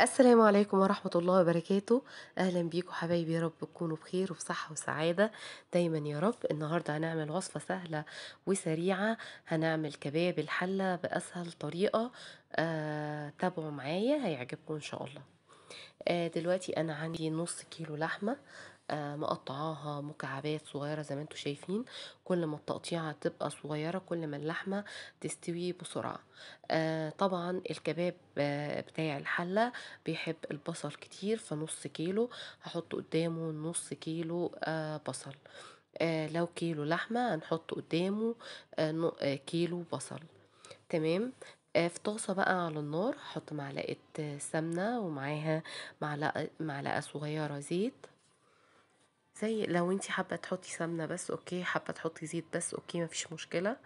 السلام عليكم ورحمة الله وبركاته أهلا بيكم حبايبي يا رب تكونوا بخير وبصحة وسعادة دايما يا رب النهاردة هنعمل وصفة سهلة وسريعة هنعمل كباب الحلة بأسهل طريقة آه تابعوا معايا هيعجبكم إن شاء الله آه، دلوقتي انا عندي نص كيلو لحمة آه، مقطعاها مكعبات صغيرة زي ما انتم شايفين كل ما التقطيعة تبقى صغيرة كل ما اللحمة تستوي بسرعة آه، طبعا الكباب بتاع الحلة بيحب البصل كتير فنص كيلو هحط قدامه نص كيلو بصل لو كيلو لحمة هنحط قدامه كيلو بصل تمام آه، في طاسة بقى على النار حط معلقة سمنة ومعاها معلقة معلقة صغيرة زيت زي لو انت حابة تحطي سمنة بس اوكي حابة تحطي زيت بس اوكي مفيش مشكلة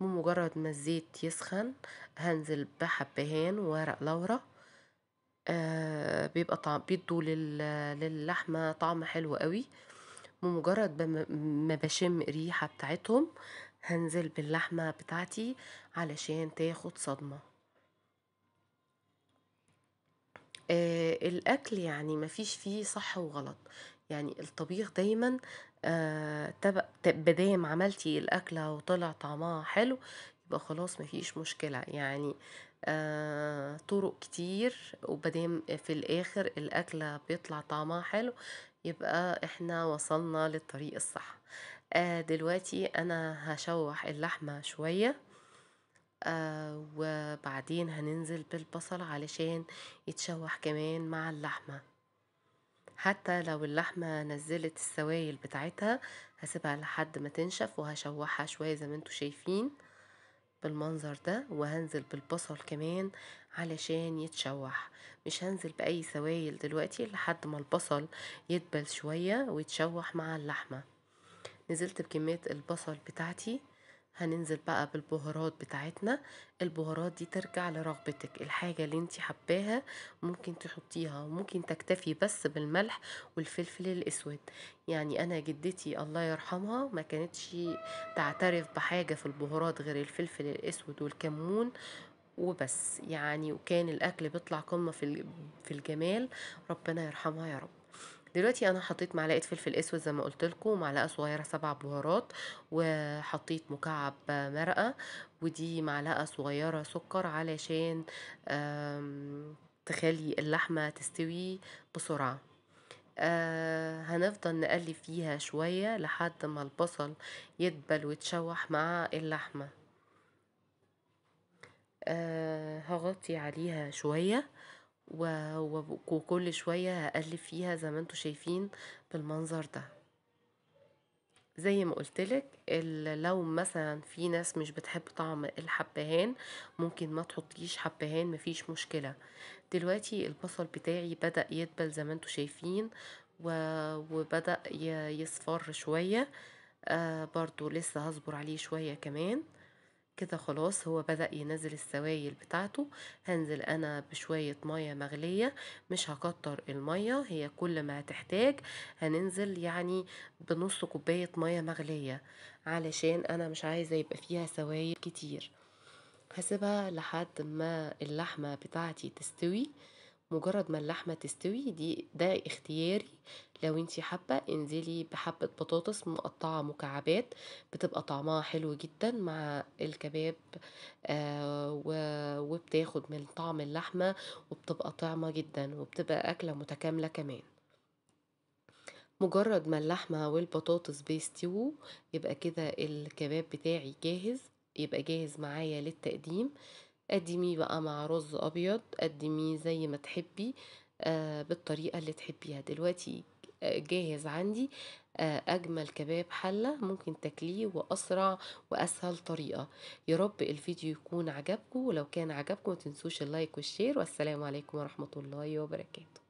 بمجرد ما الزيت يسخن هنزل بحبهان وورق لورا آه بيبقى طعم بيدوا للحمة طعم حلو قوي بمجرد ما بشم ريحة بتاعتهم هنزل باللحمة بتاعتي علشان تاخد صدمة آه الاكل يعني ما فيش فيه صح وغلط يعني الطبيخ دايما آه بدام عملتي الاكلة وطلع طعمها حلو يبقى خلاص ما فيش مشكلة يعني آه طرق كتير وبدام في الاخر الاكلة بيطلع طعمها حلو يبقى احنا وصلنا للطريق الصح آه دلوقتي انا هشوح اللحمة شوية آه وبعدين هننزل بالبصل علشان يتشوح كمان مع اللحمة حتى لو اللحمة نزلت السوائل بتاعتها هسيبها لحد ما تنشف وهشوحها شوية زي ما انتوا شايفين بالمنظر ده وهنزل بالبصل كمان علشان يتشوح مش هنزل بأي سوائل دلوقتي لحد ما البصل يدبل شوية ويتشوح مع اللحمة نزلت بكمية البصل بتاعتي هننزل بقى بالبهارات بتاعتنا البهارات دي ترجع لرغبتك الحاجة اللي انت حباها ممكن تحطيها وممكن تكتفي بس بالملح والفلفل الاسود يعني انا جدتي الله يرحمها ما كانتش تعترف بحاجة في البهارات غير الفلفل الاسود والكمون وبس يعني وكان الاكل بيطلع قمة في الجمال ربنا يرحمها يا رب دلوقتي انا حطيت معلقه فلفل اسود زي ما قلت لكم ومعلقه صغيره سبع بهارات وحطيت مكعب مرقه ودي معلقه صغيره سكر علشان تخلي اللحمه تستوي بسرعه آه هنفضل نقلب فيها شوية لحد ما البصل يدبل ويتشوح مع اللحمة آه هغطي عليها شوية وكل شوية هقلب فيها زي ما انتوا شايفين بالمنظر ده زي ما قلتلك لو مثلا في ناس مش بتحب طعم الحبهان ممكن ما تحطيش حبهان مفيش مشكلة دلوقتي البصل بتاعي بدأ يدبل زي ما انتوا شايفين وبدأ يصفر شوية آه، برضو لسه هصبر عليه شوية كمان كده خلاص هو بدأ ينزل السوائل بتاعته هنزل انا بشوية مية مغلية مش هكتر المية هي كل ما هتحتاج هننزل يعني بنص كوباية مية مغلية علشان انا مش عايزة يبقى فيها سوائل كتير هسيبها لحد ما اللحمة بتاعتي تستوي مجرد ما اللحمة تستوي دي ده اختياري لو انتي حابة انزلي بحبة بطاطس مقطعة مكعبات بتبقى طعمها حلو جدا مع الكباب آه وبتاخد من طعم اللحمة وبتبقى طعمة جدا وبتبقى أكلة متكاملة كمان مجرد ما اللحمة والبطاطس بيستووا يبقى كده الكباب بتاعي جاهز يبقى جاهز معايا للتقديم قدميه بقى مع رز ابيض قدميه زي ما تحبي آه، بالطريقة اللي تحبيها دلوقتي آه، جاهز عندي آه، اجمل كباب حلة ممكن تاكليه واسرع واسهل طريقة يا رب الفيديو يكون عجبكم ولو كان عجبكم متنسوش اللايك والشير والسلام عليكم ورحمة الله وبركاته